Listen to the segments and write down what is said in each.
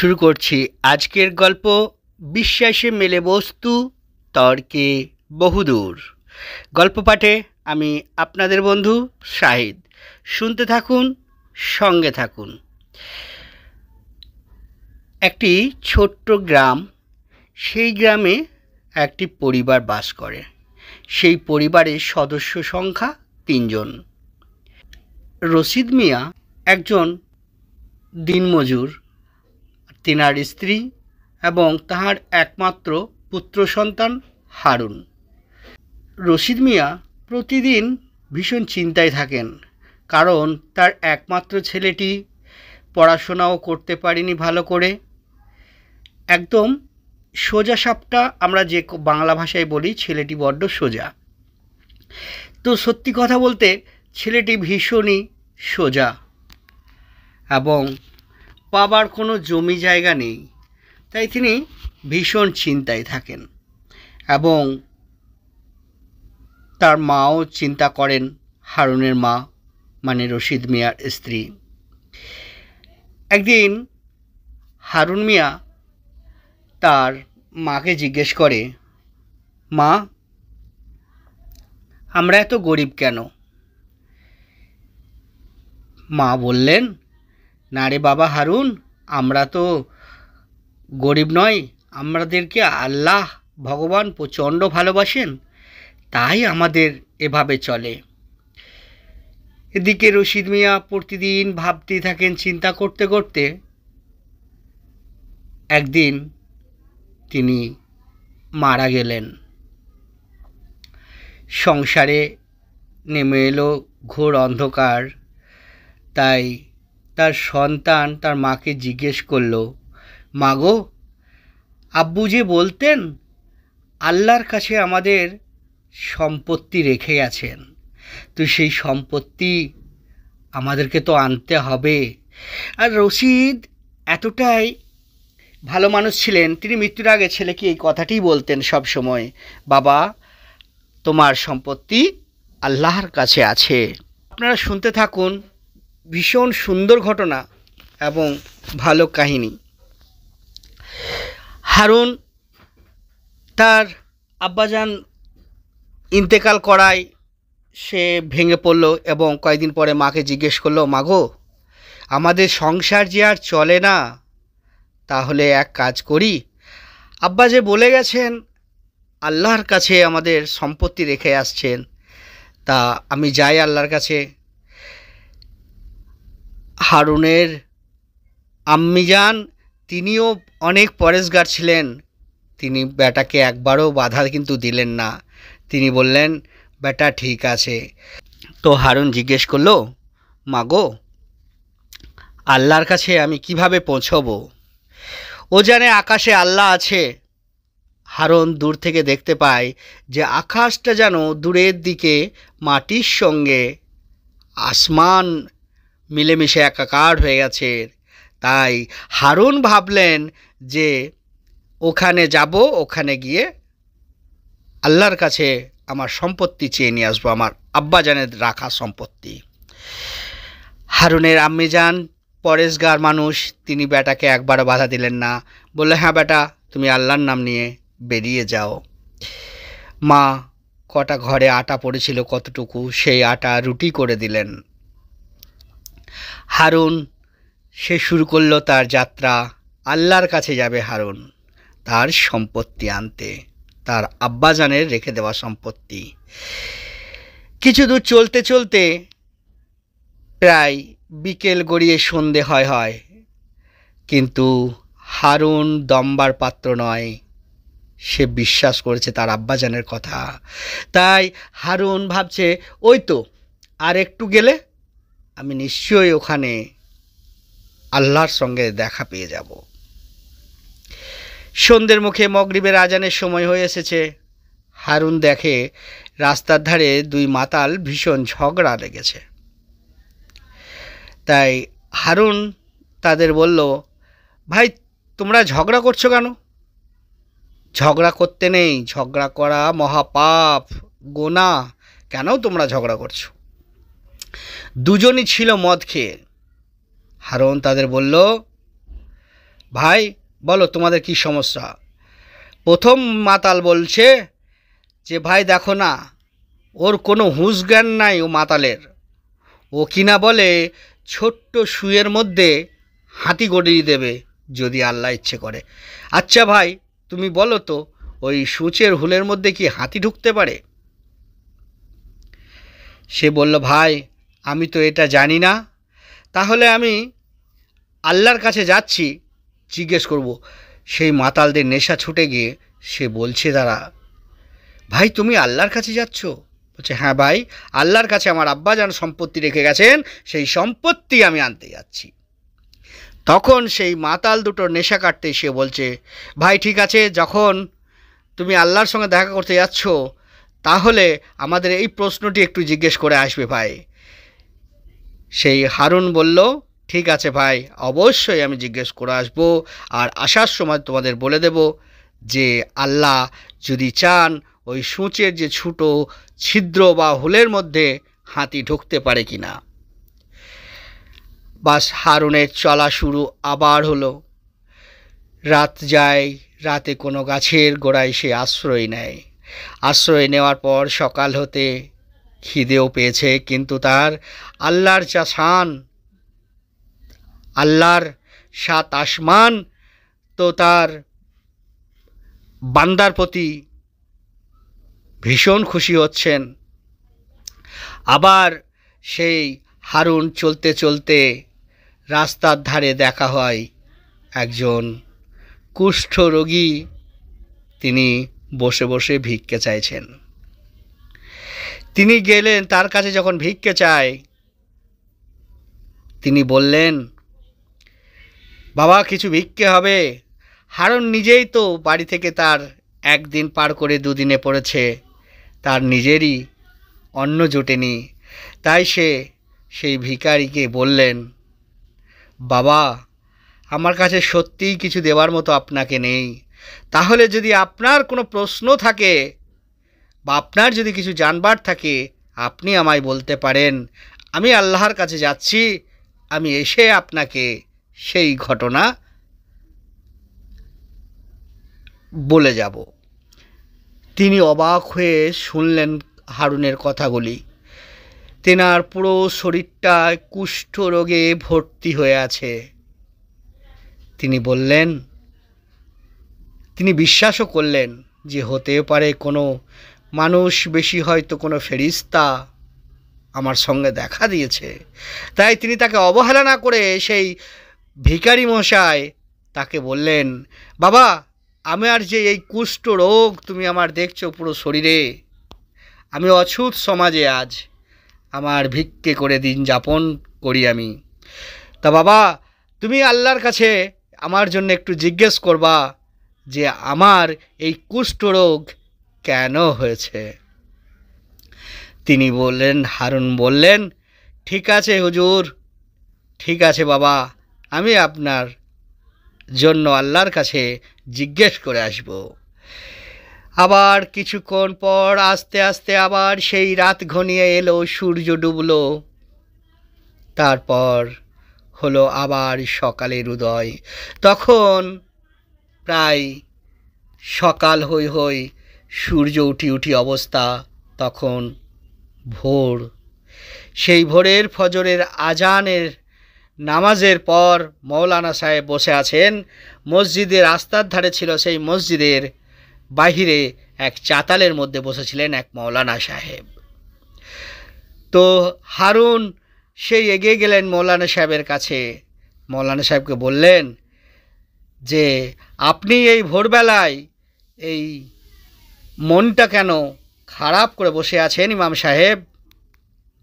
শুরু করছি আজকের গল্প বিশ্বাসে মেলে বস্তু তর্কে বহুদূর গল্প পাঠে আমি আপনাদের বন্ধু শাহিদ শুনতে থাকুন সঙ্গে থাকুন একটি ছোট্ট গ্রাম সেই গ্রামে একটি পরিবার বাস করে সেই পরিবারের সদস্য সংখ্যা তিনজন রশিদ মিয়া একজন দিনমজুর তিনার স্ত্রী এবং তাহার একমাত্র পুত্র সন্তান হারুন রশিদ মিয়া প্রতিদিন ভীষণ চিন্তায় থাকেন কারণ তার একমাত্র ছেলেটি পড়াশোনাও করতে পারিনি ভালো করে একদম সোজা সাপটা আমরা যে বাংলা ভাষায় বলি ছেলেটি বড্ড সোজা তো সত্যি কথা বলতে ছেলেটি ভীষণই সোজা এবং পাবার কোনো জমি জায়গা নেই তাই তিনি ভীষণ চিন্তায় থাকেন এবং তার মাও চিন্তা করেন হারুনের মা মানে রশিদ মিয়ার স্ত্রী একদিন হারুন মিয়া তার মাকে জিজ্ঞেস করে মা আমরা এত গরিব কেন মা বললেন না রে বাবা হারুন আমরা তো গরিব নয় আমাদেরকে আল্লাহ ভগবান প্রচণ্ড ভালোবাসেন তাই আমাদের এভাবে চলে এদিকে রশিদ মিয়া প্রতিদিন ভাবতে থাকেন চিন্তা করতে করতে একদিন তিনি মারা গেলেন সংসারে নেমে এলো ঘোর অন্ধকার তাই তার সন্তান তার মাকে জিজ্ঞেস করল মা গো আব্বু যে বলতেন আল্লাহর কাছে আমাদের সম্পত্তি রেখে গেছেন তো সেই সম্পত্তি আমাদেরকে তো আনতে হবে আর রশিদ এতটাই ভালো মানুষ ছিলেন তিনি মৃত্যুর আগে ছেলেকে এই কথাটি বলতেন সব সময় বাবা তোমার সম্পত্তি আল্লাহর কাছে আছে আপনারা শুনতে থাকুন ভীষণ সুন্দর ঘটনা এবং ভালো কাহিনী হারুন তার আব্বাজান ইন্তেকাল করায় সে ভেঙে পড়ল এবং কয়েকদিন পরে মাকে জিজ্ঞেস করলো মাগো আমাদের সংসার যে আর চলে না তাহলে এক কাজ করি আব্বা যে বলে গেছেন আল্লাহর কাছে আমাদের সম্পত্তি রেখে আসছেন তা আমি যাই আল্লাহর কাছে হারুনের আম্মিজান তিনিও অনেক পরেশগার ছিলেন তিনি ব্যাটাকে একবারও বাধা কিন্তু দিলেন না তিনি বললেন ব্যাটা ঠিক আছে তো হারুন জিজ্ঞেস করলো মাগো আল্লাহর কাছে আমি কিভাবে পৌঁছবো ও জানে আকাশে আল্লাহ আছে হারন দূর থেকে দেখতে পায় যে আকাশটা যেন দূরের দিকে মাটির সঙ্গে আসমান মিলেমিশে একাকার হয়ে গেছে তাই হারুন ভাবলেন যে ওখানে যাব ওখানে গিয়ে আল্লাহর কাছে আমার সম্পত্তি চেয়ে নিয়ে আসবো আমার আব্বাজানের রাখা সম্পত্তি হারুনের আম্মিজান পরেশগার মানুষ তিনি বেটাকে একবারও বাধা দিলেন না বললে হ্যাঁ বেটা তুমি আল্লাহর নাম নিয়ে বেরিয়ে যাও মা কটা ঘরে আটা পড়েছিল কতটুকু সেই আটা রুটি করে দিলেন হারুন সে শুরু করল তার যাত্রা আল্লাহর কাছে যাবে হারুন তার সম্পত্তি আনতে তার আব্বাজানের রেখে দেওয়া সম্পত্তি কিছু দূর চলতে চলতে প্রায় বিকেল গড়িয়ে সন্ধে হয় হয় কিন্তু হারুন দম্বার পাত্র নয় সে বিশ্বাস করেছে তার আব্বাজানের কথা তাই হারুন ভাবছে ওই তো আর একটু গেলে আমি নিশ্চয়ই ওখানে আল্লাহর সঙ্গে দেখা পেয়ে যাব সন্ধ্যের মুখে মগরিবের আজানের সময় হয়ে এসেছে হারুন দেখে রাস্তার ধারে দুই মাতাল ভীষণ ঝগড়া লেগেছে তাই হারুন তাদের বলল ভাই তোমরা ঝগড়া করছো কেন ঝগড়া করতে নেই ঝগড়া করা মহাপাপ গোনা কেন তোমরা ঝগড়া করছো দুজনই ছিল মদ খেয়ে হারন তাদের বলল ভাই বলো তোমাদের কি সমস্যা প্রথম মাতাল বলছে যে ভাই দেখো না ওর কোনো হুঁশ জ্ঞান নাই ও মাতালের ও কিনা বলে ছোট্ট শুয়ের মধ্যে হাতি গড়িয়ে দেবে যদি আল্লাহ ইচ্ছে করে আচ্ছা ভাই তুমি বলো তো ওই সূচের হুলের মধ্যে কি হাতি ঢুকতে পারে সে বলল ভাই আমি তো এটা জানি না তাহলে আমি আল্লাহর কাছে যাচ্ছি জিজ্ঞেস করব সেই মাতালদের নেশা ছুটে গিয়ে সে বলছে তারা ভাই তুমি আল্লাহর কাছে যাচ্ছ বলছে হ্যাঁ ভাই আল্লাহর কাছে আমার আব্বা যান সম্পত্তি রেখে গেছেন সেই সম্পত্তি আমি আনতে যাচ্ছি তখন সেই মাতাল দুটোর নেশা কাটতে সে বলছে ভাই ঠিক আছে যখন তুমি আল্লাহর সঙ্গে দেখা করতে যাচ্ছ তাহলে আমাদের এই প্রশ্নটি একটু জিজ্ঞেস করে আসবে ভাই সেই হারুন বলল ঠিক আছে ভাই অবশ্যই আমি জিজ্ঞেস করে আসবো আর আসার সময় তোমাদের বলে দেব যে আল্লাহ যদি চান ওই সূচের যে ছোটো ছিদ্র বা হুলের মধ্যে হাতি ঢুকতে পারে কি না বাস হারুনের চলা শুরু আবার হলো রাত যায় রাতে কোনো গাছের গোড়ায় সে আশ্রয় নেয় আশ্রয় নেওয়ার পর সকাল হতে খিদেও পেয়েছে কিন্তু তার আল্লাহর চাষান আল্লাহর সাত আসমান তো তার বান্দার প্রতি ভীষণ খুশি হচ্ছেন আবার সেই হারুন চলতে চলতে রাস্তার ধারে দেখা হয় একজন কুষ্ঠ রোগী তিনি বসে বসে ভিক্ষে চাইছেন তিনি গেলেন তার কাছে যখন ভিক্ষে চায় তিনি বললেন বাবা কিছু ভিক্ষে হবে হারন নিজেই তো বাড়ি থেকে তার একদিন পার করে দুদিনে পড়েছে তার নিজেরই অন্ন জোটেনি তাই সে সেই ভিকারিকে বললেন বাবা আমার কাছে সত্যিই কিছু দেওয়ার মতো আপনাকে নেই তাহলে যদি আপনার কোনো প্রশ্ন থাকে বা আপনার যদি কিছু জানবার থাকে আপনি আমায় বলতে পারেন আমি আল্লাহর কাছে যাচ্ছি আমি এসে আপনাকে সেই ঘটনা বলে যাব তিনি অবাক হয়ে শুনলেন হারুনের কথাগুলি তেনার পুরো শরীরটা কুষ্ঠ রোগে ভর্তি হয়ে আছে তিনি বললেন তিনি বিশ্বাসও করলেন যে হতে পারে কোনো মানুষ বেশি হয়তো কোনো ফেরিস্তা আমার সঙ্গে দেখা দিয়েছে তাই তিনি তাকে অবহেলা না করে সেই ভিকারি মশায় তাকে বললেন বাবা আমি আর যে এই কুষ্ঠ রোগ তুমি আমার দেখছো পুরো শরীরে আমি অছুত সমাজে আজ আমার ভিক্ষে করে দিন যাপন করি আমি তা বাবা তুমি আল্লাহর কাছে আমার জন্য একটু জিজ্ঞেস করবা যে আমার এই কুষ্ঠ রোগ কেন হয়েছে তিনি বললেন হারুন বললেন ঠিক আছে হুজুর ঠিক আছে বাবা আমি আপনার জন্য আল্লাহর কাছে জিজ্ঞেস করে আসব আবার কিছুক্ষণ পর আস্তে আস্তে আবার সেই রাত ঘনিয়ে এলো সূর্য ডুবল তারপর হলো আবার সকালের উদয় তখন প্রায় সকাল হই হই সূর্য উঠি উঠি অবস্থা তখন ভোর সেই ভোরের ফজরের আজানের নামাজের পর মৌলানা সাহেব বসে আছেন মসজিদের রাস্তার ধারে ছিল সেই মসজিদের বাহিরে এক চাতালের মধ্যে বসেছিলেন এক মৌলানা সাহেব তো হারুন সেই এগিয়ে গেলেন মৌলানা সাহেবের কাছে মৌলানা সাহেবকে বললেন যে আপনি এই ভোরবেলায় এই মনটা কেন খারাপ করে বসে আছেন ইমাম সাহেব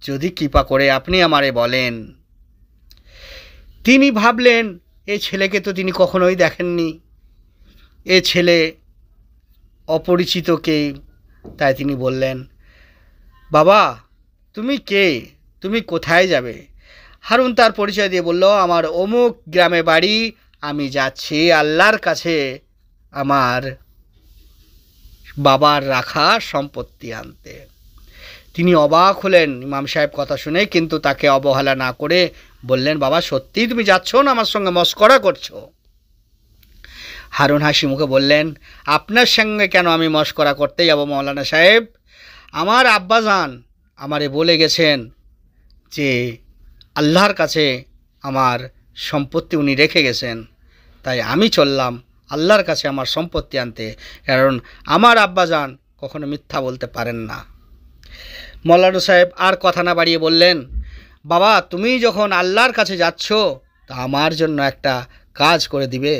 যদি কৃপা করে আপনি আমারে বলেন তিনি ভাবলেন এ ছেলেকে তো তিনি কখনোই দেখেননি এ ছেলে অপরিচিত কে তাই তিনি বললেন বাবা তুমি কে তুমি কোথায় যাবে হারুন তার পরিচয় দিয়ে বলল আমার অমুক গ্রামে বাড়ি আমি যাচ্ছি আল্লাহর কাছে আমার বাবার রাখা সম্পত্তি আনতে তিনি অবাক হলেন ইমাম সাহেব কথা শুনে কিন্তু তাকে অবহেলা না করে বললেন বাবা সত্যি তুমি যাচ্ছ না আমার সঙ্গে মস্করা করছো হারুন হাসি মুখে বললেন আপনার সঙ্গে কেন আমি মস্করা করতে যাব মৌলানা সাহেব আমার আব্বাজান আমারে বলে গেছেন যে আল্লাহর কাছে আমার সম্পত্তি উনি রেখে গেছেন তাই আমি চললাম আল্লাহর কাছে আমার সম্পত্তি আনতে কারণ আমার আব্বাজান কখনো মিথ্যা বলতে পারেন না মল্লানু সাহেব আর কথা না বাড়িয়ে বললেন বাবা তুমি যখন আল্লাহর কাছে যাচ্ছ তা আমার জন্য একটা কাজ করে দিবে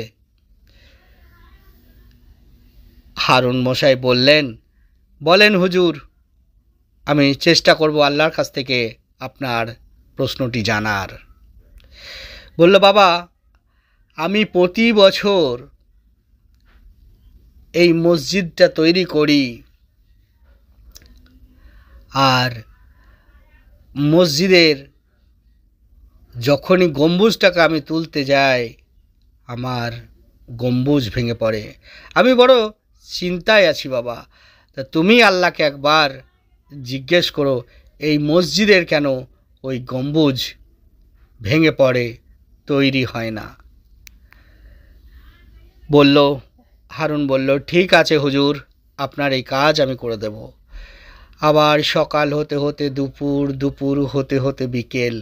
হারুন মশাই বললেন বলেন হুজুর আমি চেষ্টা করব আল্লাহর কাছ থেকে আপনার প্রশ্নটি জানার বলল বাবা আমি প্রতি বছর এই মসজিদটা তৈরি করি আর মসজিদের যখনই গম্বুজটাকে আমি তুলতে যাই আমার গম্বুজ ভেঙে পড়ে আমি বড় চিন্তায় আছি বাবা তা তুমি আল্লাহকে একবার জিজ্ঞেস করো এই মসজিদের কেন ওই গম্বুজ ভেঙে পড়ে তৈরি হয় না বলল হারুন বলল ঠিক আছে হুজুর আপনার এই কাজ আমি করে দেব আবার সকাল হতে হতে দুপুর দুপুর হতে হতে বিকেল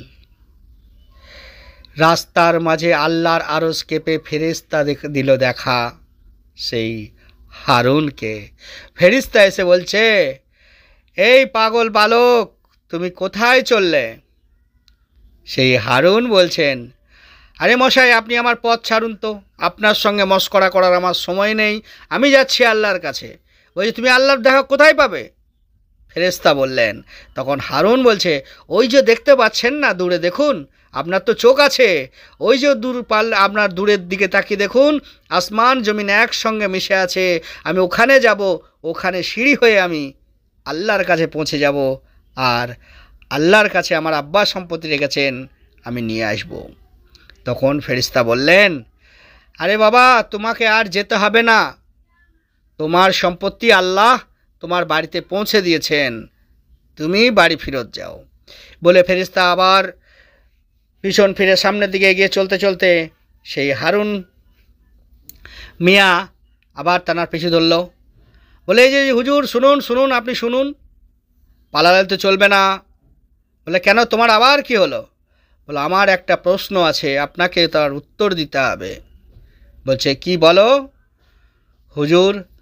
রাস্তার মাঝে আল্লাহর আরস কেঁপে ফেরিস্তা দিল দেখা সেই হারুনকে ফেরিস্তা এসে বলছে এই পাগল বালক তুমি কোথায় চললে সেই হারুন বলছেন আরে মশাই আপনি আমার পথ ছাড়ুন তো আপনার সঙ্গে মস্করা করার আমার সময় নেই আমি যাচ্ছি আল্লাহর কাছে বলছি তুমি আল্লাহর দেখা কোথায় পাবে ফেরেস্তা বললেন তখন হারুন বলছে ওই যে দেখতে পাচ্ছেন না দূরে দেখুন আপনার তো চোখ আছে ওই যে দূর পাল আপনার দূরের দিকে তাকিয়ে দেখুন আসমান জমিন একসঙ্গে মিশে আছে আমি ওখানে যাব ওখানে সিঁড়ি হয়ে আমি আল্লাহর কাছে পৌঁছে যাব আর আল্লাহর কাছে আমার আব্বা সম্পত্তি রেখেছেন আমি নিয়ে আসবো তখন ফেরিস্তা বললেন আরে বাবা তোমাকে আর যেতে হবে না তোমার সম্পত্তি আল্লাহ তোমার বাড়িতে পৌঁছে দিয়েছেন তুমি বাড়ি ফেরত যাও বলে ফেরিস্তা আবার পিছন ফিরে সামনের দিকে এগিয়ে চলতে চলতে সেই হারুন মিয়া আবার তানার পিছু ধরল বলে এই যে হুজুর শুনুন শুনুন আপনি শুনুন পালালে তো চলবে না বলে কেন তোমার আবার কি হলো বলো আমার একটা প্রশ্ন আছে আপনাকে তার উত্তর দিতে হবে বলছে কি বলো হুজুর